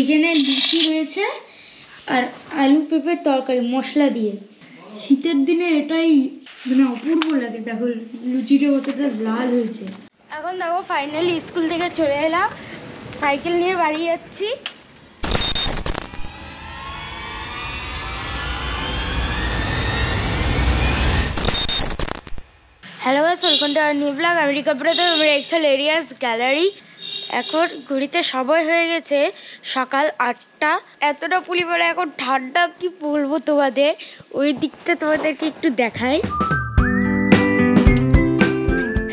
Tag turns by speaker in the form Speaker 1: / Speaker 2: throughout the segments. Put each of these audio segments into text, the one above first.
Speaker 1: এখানে লুচি রয়েছে আর আলু পেঁপের তরকারি মশলা দিয়ে শীতের দিনে এটাই মানে অপূর্ব লাগে দেখো লুচিটা কতটা লাল হয়েছে এখন দেখো ফাইনালি স্কুল থেকে চলে এলাম সাইকেল নিয়ে বাড়ি যাচ্ছি hello guys welcome to our new blog America brother excel areas gallery এখন ঘড়িতে সময় হয়ে গেছে সকাল আটটা এতটা পরিমাণে এখন ঠান্ডা কি বলবো তোমাদের ওই দিকটা তোমাদেরকে একটু দেখাই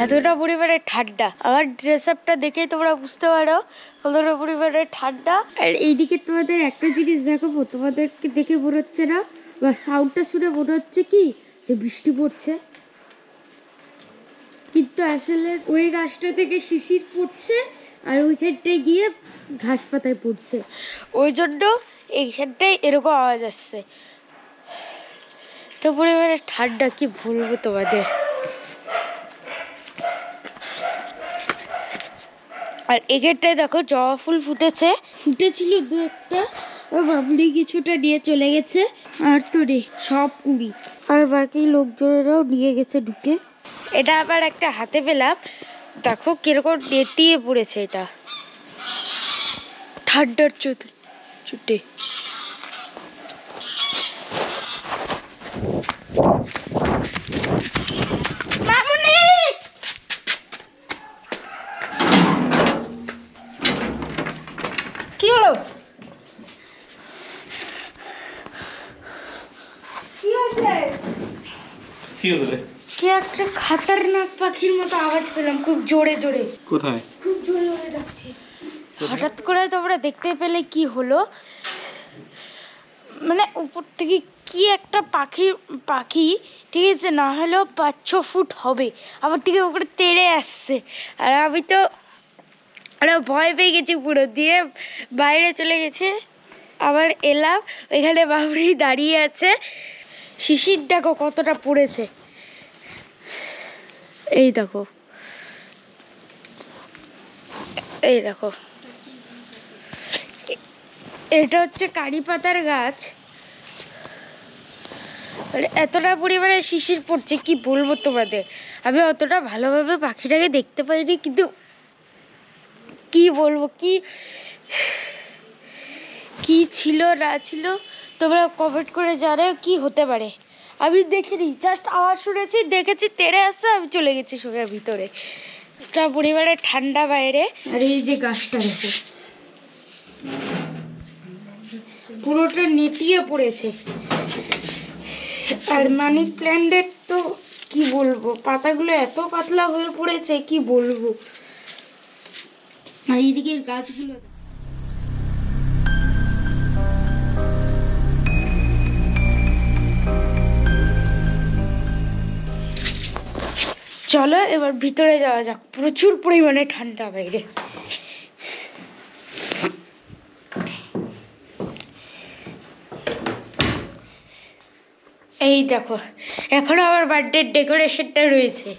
Speaker 1: এতটা পরিমাণে ঠান্ডা আমার ড্রেস আপটা দেখেই তোমরা বুঝতে পারো কতটা পরিমাণে ঠান্ডা আর এইদিকে তোমাদের একটা জিনিস দেখাবো তোমাদেরকে দেখে মনে হচ্ছে না বা সাউন্ডটা শুনে মনে হচ্ছে কি যে বৃষ্টি পড়ছে কিন্তু আসলে ওই গাছটা থেকে শিশির পড়ছে আর ওই সাইডটায় গিয়ে ঘাস পাতায় পড়ছে ওই জন্য এই সাইডটাই এরকম আওয়াজ আসছে তারপরে এবারে ঠান্ডা কি ভুলবো তোমাদের আর এখানটায় দেখো জবা ফুল ফুটেছে ফুটেছিল দু একটা বাবলি কিছুটা নিয়ে চলে গেছে আর তোরে সব উড়ি আর বাকি লোকজনেরাও নিয়ে গেছে ঢুকে এটা আবার একটা হাতে পেলাম দেখো কিরকম নেতিয়ে পড়েছে এটা ঠান্ডার চুট চুটে কি হলো কি কি একটা খাতারনাক পাখির মতো আওয়াজ পেলাম খুব জোরে জোরে কোথায় খুব জোরে জোরে ডাকছে হঠাৎ করে তোমরা দেখতে পেলে কি হলো মানে উপর থেকে কি একটা পাখি পাখি ঠিক আছে না হলেও পাঁচ ছ ফুট হবে আবার থেকে ওপরে তেড়ে আসছে আর আমি তো আর ভয় পেয়ে গেছি পুরো দিয়ে বাইরে চলে গেছে আবার এলাম এখানে বাবুরি দাঁড়িয়ে আছে শিশির দেখো কতটা পড়েছে এই দেখো এই দেখো এটা হচ্ছে কারি পাতার গাছ এতটা পরিমাণে শিশির পড়ছে কি বলবো তোমাদের আমি অতটা ভালোভাবে পাখিটাকে দেখতে পাইনি কিন্তু কি বলবো কি কি ছিল না ছিল তোমরা কমেন্ট করে জানো কি হতে পারে আমি দেখিনি জাস্ট আওয়াজ শুনেছি দেখেছি তেড়ে আসছে আমি চলে গেছি সবাই ভিতরে একটা পরিবারে ঠান্ডা বাইরে আর এই যে গাছটা দেখো পুরোটা নেতিয়ে পড়েছে আর মানি প্ল্যান্টের তো কি বলবো পাতাগুলো এত পাতলা হয়ে পড়েছে কি বলবো আর এইদিকে গাছগুলো চলো এবার ভিতরে যাওয়া যাক প্রচুর পরিমাণে ঠান্ডা বাইরে এই দেখো এখনো আমার বার্থডের ডেকোরেশনটা রয়েছে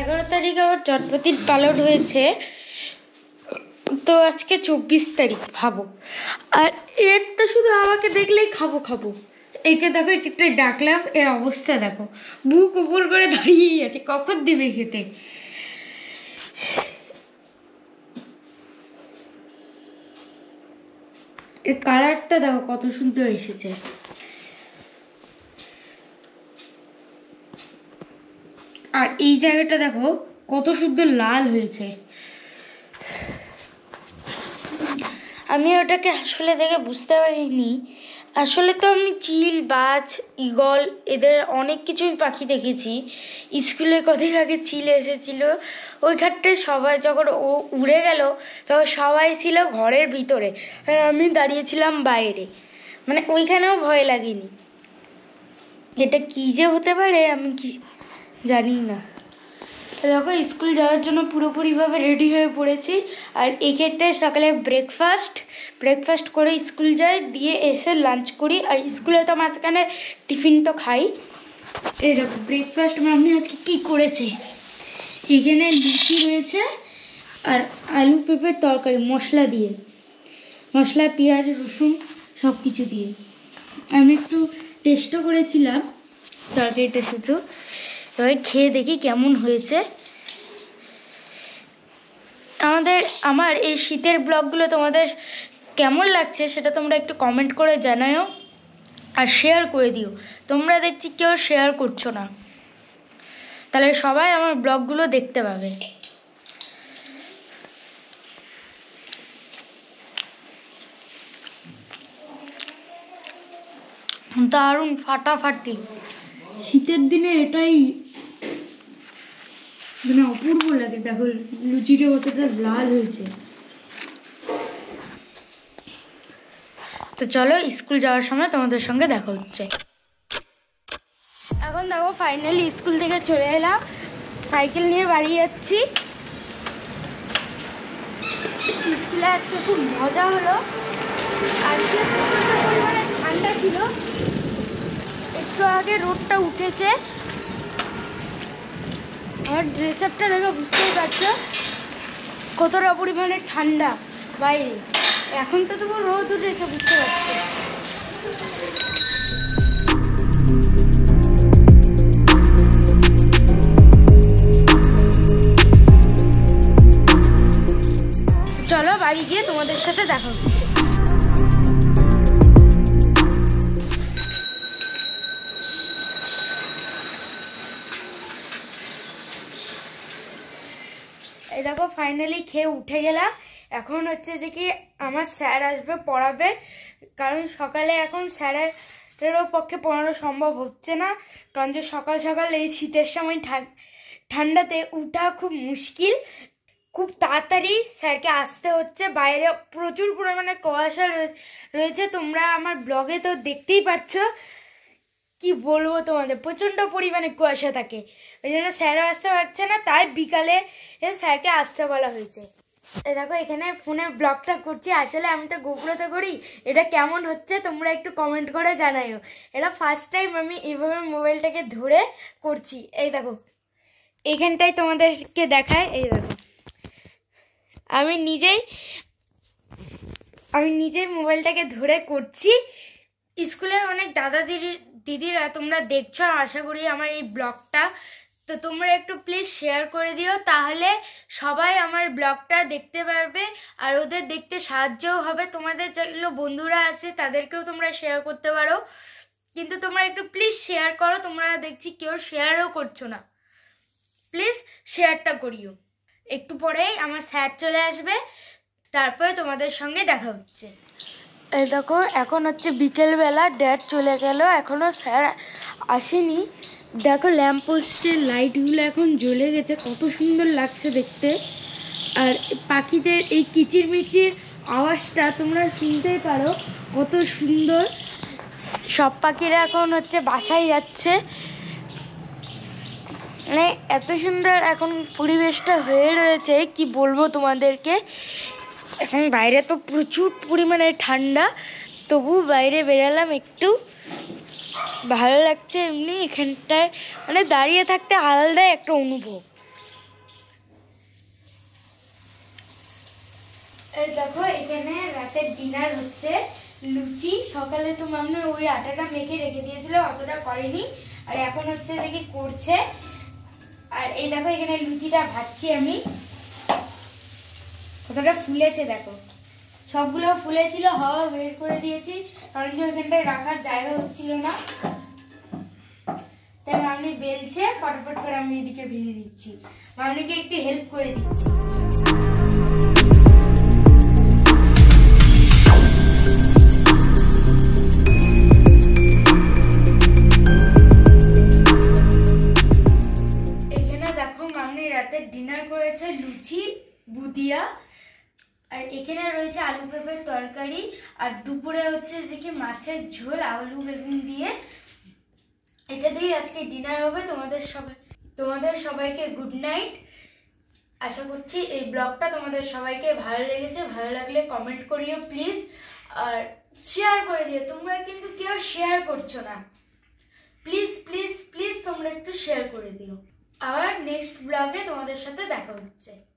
Speaker 1: এগারো তারিখ আমার জন্মদিন পালন হয়েছে তো আজকে চব্বিশ তারিখ ভাবো আর এর তো শুধু আমাকে দেখলেই খাবো খাবো একে দেখো একে ডাকলাম এর অবস্থা দেখো বুক উপর করে দাঁড়িয়েই আছে কখন দিবে খেতে এর কালারটা দেখো কত সুন্দর এসেছে আর এই জায়গাটা দেখো কত সুন্দর লাল হয়েছে আমি ওটাকে আসলে দেখে বুঝতে পারিনি আসলে তো আমি চিল বাজ ইগল এদের অনেক কিছুই পাখি দেখেছি স্কুলে কদিন আগে চিল এসেছিল ওইখানটায় সবাই যখন ও উড়ে গেল তখন সবাই ছিল ঘরের ভিতরে আর আমি দাঁড়িয়েছিলাম বাইরে মানে ওইখানেও ভয় লাগেনি এটা কী যে হতে পারে আমি কি জানি না দেখো স্কুল যাওয়ার জন্য পুরোপুরিভাবে রেডি হয়ে পড়েছি আর এক্ষেত্রে সকালে ব্রেকফাস্ট ব্রেকফাস্ট করে স্কুল যাই দিয়ে এসে লাঞ্চ করি আর স্কুলে তো মাঝখানে টিফিন তো খাই এই দেখো ব্রেকফাস্ট মামনি আজকে কি করেছে এখানে লুচি রয়েছে আর আলু পেঁপের তরকারি মশলা দিয়ে মশলা পেঁয়াজ রসুন সব কিছু দিয়ে আমি একটু টেস্টও করেছিলাম তরকারিটা শুধু এবার খেয়ে দেখি কেমন হয়েছে আমাদের আমার এই শীতের ব্লগগুলো তোমাদের কেমন লাগছে সেটা তোমরা একটু কমেন্ট করে জানাও আর শেয়ার করে দিও তোমরা দেখছি কেউ শেয়ার করছো না তাহলে সবাই আমার ব্লগগুলো দেখতে পাবে দারুণ ফাটাফাটি শীতের দিনে এটাই মানে অপূর্ব লাগে দেখো লুচিটা কতটা লাল হয়েছে তো চলো স্কুল যাওয়ার সময় তোমাদের সঙ্গে দেখা হচ্ছে এখন দেখো ফাইনালি স্কুল থেকে চলে এলাম সাইকেল নিয়ে বাড়ি যাচ্ছি স্কুলে আজকে খুব মজা হলো আজকে ঠান্ডা ছিল একটু আগে রোদটা উঠেছে আমার ড্রেস আপটা দেখে বুঝতেই পারছো কতটা পরিমাণে ঠান্ডা বাইরে এখন তো তবু রোদ উঠেছে বুঝতে পারছো চলো বাড়ি গিয়ে তোমাদের সাথে দেখা হচ্ছে ফাইনালি খেয়ে উঠে গেলাম এখন হচ্ছে যে কি আমার স্যার আসবে পড়াবে কারণ সকালে এখন স্যারেরও পক্ষে পড়ানো সম্ভব হচ্ছে না কারণ যে সকাল সকাল এই শীতের সময় ঠান্ডাতে উঠা খুব মুশকিল খুব তাড়াতাড়ি স্যারকে আসতে হচ্ছে বাইরে প্রচুর পরিমাণে কুয়াশা রয়েছে তোমরা আমার ব্লগে তো দেখতেই পাচ্ছ কি বলবো তোমাদের প্রচণ্ড পরিমাণে কুয়াশা থাকে ওই জন্য স্যারও আসতে পারছে না তাই বিকালে স্যারকে আসতে বলা হয়েছে দেখো এখানে ফোনে ব্লগটা করছি আসলে আমি তো গোপুরতে করি এটা কেমন হচ্ছে তোমরা একটু কমেন্ট করে জানাইও এটা ফার্স্ট টাইম আমি এইভাবে মোবাইলটাকে ধরে করছি এই দেখো এখানটাই তোমাদেরকে দেখায় এই দেখো আমি নিজেই আমি নিজেই মোবাইলটাকে ধরে করছি স্কুলের অনেক দাদা দিদির দিদিরা তোমরা দেখছো আশা করি আমার এই ব্লগটা তো তোমরা একটু প্লিজ শেয়ার করে দিও তাহলে সবাই আমার ব্লগটা দেখতে পারবে আর ওদের দেখতে সাহায্যও হবে তোমাদের যেগুলো বন্ধুরা আছে তাদেরকেও তোমরা শেয়ার করতে পারো কিন্তু তোমরা একটু প্লিজ শেয়ার করো তোমরা দেখছি কেউ শেয়ারও করছো না প্লিজ শেয়ারটা করিও একটু পরেই আমার স্যার চলে আসবে তারপরে তোমাদের সঙ্গে দেখা হচ্ছে এই দেখো এখন হচ্ছে বিকেলবেলা ড্যাড চলে গেল এখনও স্যার আসেনি দেখো ল্যাম্পপোস্টের লাইটগুলো এখন জ্বলে গেছে কত সুন্দর লাগছে দেখতে আর পাখিদের এই কিচিরমিচির আওয়াজটা তোমরা শুনতেই পারো কত সুন্দর সব পাখিরা এখন হচ্ছে বাসায় যাচ্ছে মানে এত সুন্দর এখন পরিবেশটা হয়ে রয়েছে কি বলবো তোমাদেরকে এখন বাইরে তো প্রচুর পরিমাণে ঠান্ডা তবু বাইরে বেরালাম একটু ভালো লাগছে এমনি এখানটায় মানে দাঁড়িয়ে থাকতে আলাদাই একটা অনুভব এই দেখো এখানে রাতের ডিনার হচ্ছে লুচি সকালে তো মামনে ওই আটাটা মেখে রেখে দিয়েছিল অতটা করেনি আর এখন হচ্ছে দেখি করছে আর এই দেখো এখানে লুচিটা ভাজছি আমি কতটা ফুলেছে দেখো সবগুলো ফুলেছিল হাওয়া বের করে দিয়েছি কারণ যে ওইখানটায় রাখার জায়গা হচ্ছিল না তাই মামনি বেলছে ফটফট করে আমি এদিকে ভেজে দিচ্ছি মামনিকে একটু হেল্প করে দিচ্ছি আর এখানে রয়েছে আলু পেঁপের তরকারি আর দুপুরে হচ্ছে যে কি মাছের ঝোল আলু বেগুন দিয়ে এটা দিয়েই আজকে ডিনার হবে তোমাদের সবাই তোমাদের সবাইকে গুড নাইট আশা করছি এই ব্লগটা তোমাদের সবাইকে ভালো লেগেছে ভালো লাগলে কমেন্ট করিও প্লিজ আর শেয়ার করে দিও তোমরা কিন্তু কেউ শেয়ার করছো না প্লিজ প্লিজ প্লিজ তোমরা একটু শেয়ার করে দিও আবার নেক্সট ব্লগে তোমাদের সাথে দেখা হচ্ছে